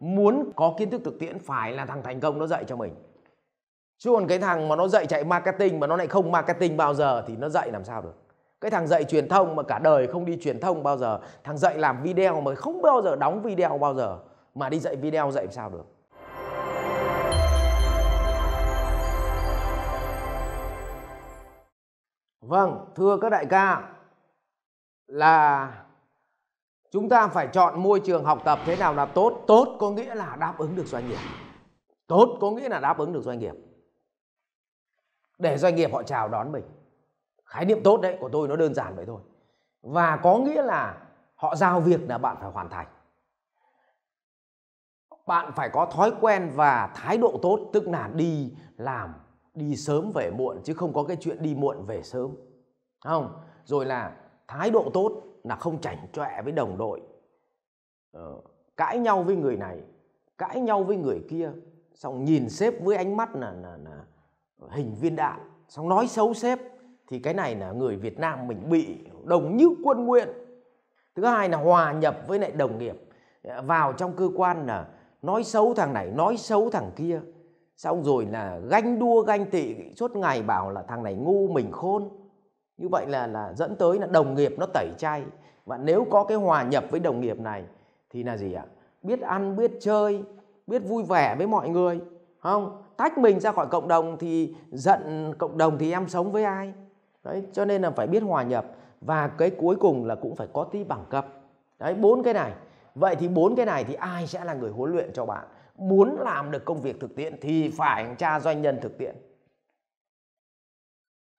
muốn có kiến thức thực tiễn phải là thằng thành công nó dạy cho mình chứ còn cái thằng mà nó dạy chạy marketing mà nó lại không marketing bao giờ thì nó dạy làm sao được cái thằng dạy truyền thông mà cả đời không đi truyền thông bao giờ thằng dạy làm video mà không bao giờ đóng video bao giờ mà đi dạy video dạy làm sao được vâng thưa các đại ca là chúng ta phải chọn môi trường học tập thế nào là tốt tốt có nghĩa là đáp ứng được doanh nghiệp tốt có nghĩa là đáp ứng được doanh nghiệp để doanh nghiệp họ chào đón mình khái niệm tốt đấy của tôi nó đơn giản vậy thôi và có nghĩa là họ giao việc là bạn phải hoàn thành bạn phải có thói quen và thái độ tốt tức là đi làm đi sớm về muộn chứ không có cái chuyện đi muộn về sớm không rồi là thái độ tốt là không chảnh chọe với đồng đội ờ, cãi nhau với người này cãi nhau với người kia xong nhìn sếp với ánh mắt là là, là hình viên đạn xong nói xấu sếp thì cái này là người Việt Nam mình bị đồng như quân nguyện thứ hai là hòa nhập với lại đồng nghiệp vào trong cơ quan là nói xấu thằng này nói xấu thằng kia xong rồi là ganh đua ganh tị suốt ngày bảo là thằng này ngu mình khôn như vậy là là dẫn tới là đồng nghiệp nó tẩy chay và nếu có cái hòa nhập với đồng nghiệp này thì là gì ạ biết ăn biết chơi biết vui vẻ với mọi người không tách mình ra khỏi cộng đồng thì giận cộng đồng thì em sống với ai đấy cho nên là phải biết hòa nhập và cái cuối cùng là cũng phải có tí bằng cấp đấy bốn cái này vậy thì bốn cái này thì ai sẽ là người huấn luyện cho bạn muốn làm được công việc thực tiễn thì phải cha doanh nhân thực tiễn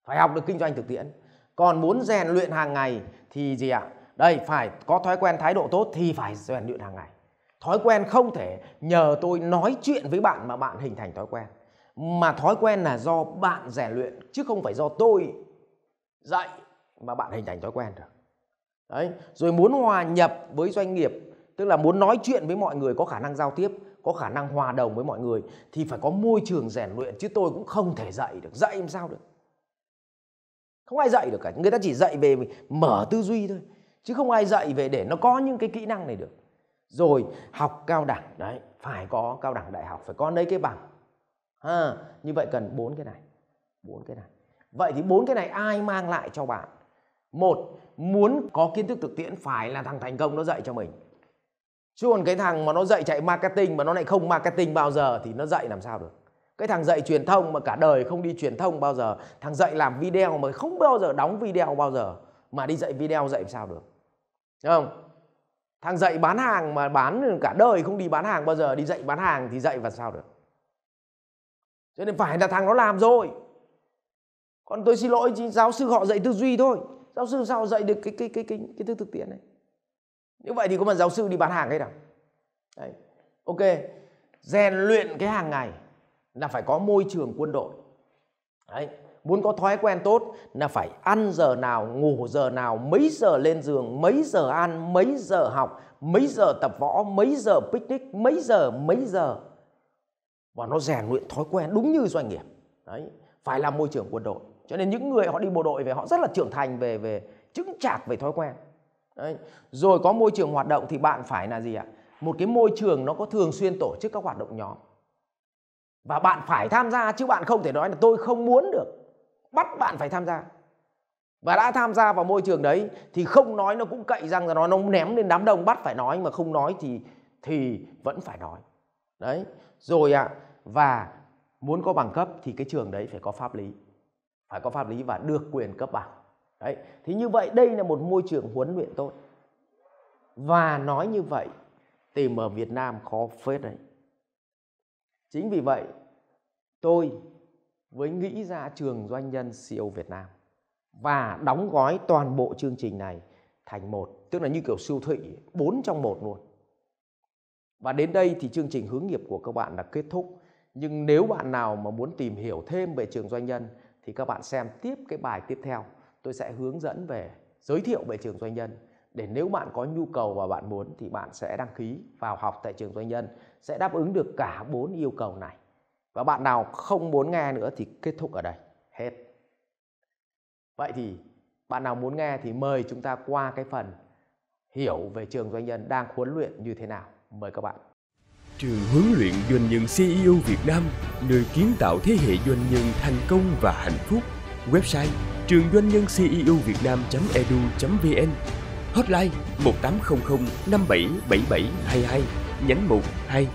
phải học được kinh doanh thực tiễn còn muốn rèn luyện hàng ngày thì gì ạ à? đây phải có thói quen thái độ tốt thì phải rèn luyện hàng ngày thói quen không thể nhờ tôi nói chuyện với bạn mà bạn hình thành thói quen mà thói quen là do bạn rèn luyện chứ không phải do tôi dạy mà bạn hình thành thói quen được đấy rồi muốn hòa nhập với doanh nghiệp tức là muốn nói chuyện với mọi người có khả năng giao tiếp có khả năng hòa đồng với mọi người thì phải có môi trường rèn luyện chứ tôi cũng không thể dạy được dạy làm sao được không ai dạy được cả người ta chỉ dạy về mở tư duy thôi chứ không ai dạy về để nó có những cái kỹ năng này được rồi học cao đẳng đấy phải có cao đẳng đại học phải có lấy cái bằng à, như vậy cần bốn cái này bốn cái này vậy thì bốn cái này ai mang lại cho bạn một muốn có kiến thức thực tiễn phải là thằng thành công nó dạy cho mình chứ còn cái thằng mà nó dạy chạy marketing mà nó lại không marketing bao giờ thì nó dạy làm sao được cái thằng dạy truyền thông mà cả đời không đi truyền thông bao giờ thằng dạy làm video mà không bao giờ đóng video bao giờ mà đi dạy video dạy sao được Đúng không thằng dạy bán hàng mà bán cả đời không đi bán hàng bao giờ đi dạy bán hàng thì dạy và sao được cho nên phải là thằng nó làm rồi còn tôi xin lỗi giáo sư họ dạy tư duy thôi giáo sư sao dạy được cái cái cái cái cái thứ thực tiễn này Nếu vậy thì có mà giáo sư đi bán hàng hay nào đấy ok rèn luyện cái hàng ngày là phải có môi trường quân đội Đấy. muốn có thói quen tốt là phải ăn giờ nào ngủ giờ nào mấy giờ lên giường mấy giờ ăn mấy giờ học mấy giờ tập võ mấy giờ picnic mấy giờ mấy giờ và nó rèn luyện thói quen đúng như doanh nghiệp đấy phải là môi trường quân đội cho nên những người họ đi bộ đội về họ rất là trưởng thành về về chứng chạc về thói quen đấy. rồi có môi trường hoạt động thì bạn phải là gì ạ một cái môi trường nó có thường xuyên tổ chức các hoạt động nhóm và bạn phải tham gia chứ bạn không thể nói là tôi không muốn được bắt bạn phải tham gia và đã tham gia vào môi trường đấy thì không nói nó cũng cậy rằng là nó nó ném lên đám đông bắt phải nói mà không nói thì thì vẫn phải nói đấy rồi ạ à, và muốn có bằng cấp thì cái trường đấy phải có pháp lý phải có pháp lý và được quyền cấp bằng đấy thì như vậy đây là một môi trường huấn luyện tốt và nói như vậy tìm ở Việt Nam khó phết đấy Chính vì vậy, tôi với nghĩ ra trường doanh nhân CEO Việt Nam và đóng gói toàn bộ chương trình này thành một, tức là như kiểu siêu thị 4 trong một luôn. Và đến đây thì chương trình hướng nghiệp của các bạn đã kết thúc. Nhưng nếu bạn nào mà muốn tìm hiểu thêm về trường doanh nhân thì các bạn xem tiếp cái bài tiếp theo. Tôi sẽ hướng dẫn về giới thiệu về trường doanh nhân để nếu bạn có nhu cầu và bạn muốn thì bạn sẽ đăng ký vào học tại trường doanh nhân sẽ đáp ứng được cả bốn yêu cầu này và bạn nào không muốn nghe nữa thì kết thúc ở đây hết vậy thì bạn nào muốn nghe thì mời chúng ta qua cái phần hiểu về trường doanh nhân đang huấn luyện như thế nào mời các bạn trường huấn luyện doanh nhân CEO Việt Nam nơi kiến tạo thế hệ doanh nhân thành công và hạnh phúc website trường doanh nhân CEO Việt Nam edu vn Hotline 1800 577722 nhánh mục 2